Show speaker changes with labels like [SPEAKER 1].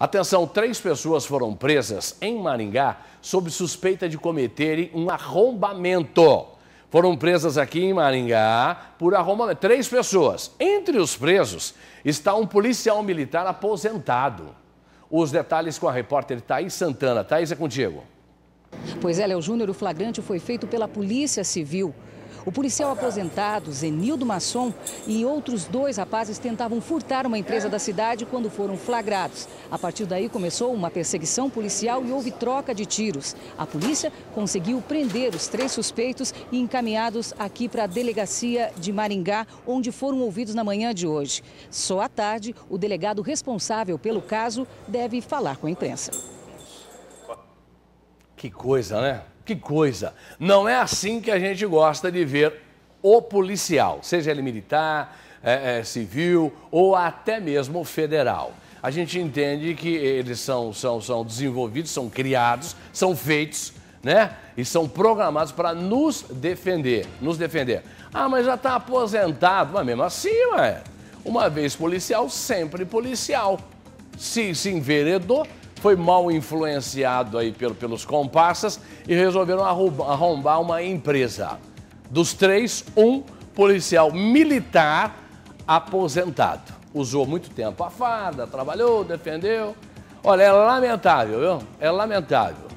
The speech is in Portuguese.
[SPEAKER 1] Atenção, três pessoas foram presas em Maringá sob suspeita de cometerem um arrombamento. Foram presas aqui em Maringá por arrombamento. Três pessoas. Entre os presos está um policial militar aposentado. Os detalhes com a repórter Thaís Santana. Thaís, é contigo.
[SPEAKER 2] Pois é, Léo Júnior, o flagrante foi feito pela Polícia Civil. O policial aposentado, Zenildo Masson, e outros dois rapazes tentavam furtar uma empresa da cidade quando foram flagrados. A partir daí começou uma perseguição policial e houve troca de tiros. A polícia conseguiu prender os três suspeitos e encaminhados aqui para a delegacia de Maringá, onde foram ouvidos na manhã de hoje. Só à tarde, o delegado responsável pelo caso deve falar com a imprensa.
[SPEAKER 1] Que coisa, né? Que coisa! Não é assim que a gente gosta de ver o policial, seja ele militar, é, é, civil ou até mesmo federal. A gente entende que eles são, são, são desenvolvidos, são criados, são feitos, né? E são programados para nos defender, nos defender. Ah, mas já está aposentado, mas mesmo assim, ué, uma vez policial, sempre policial. Se se enveredou, foi mal influenciado aí pelo, pelos comparsas e resolveram arrombar uma empresa. Dos três, um policial militar aposentado. Usou muito tempo a farda, trabalhou, defendeu. Olha, é lamentável, viu? É lamentável.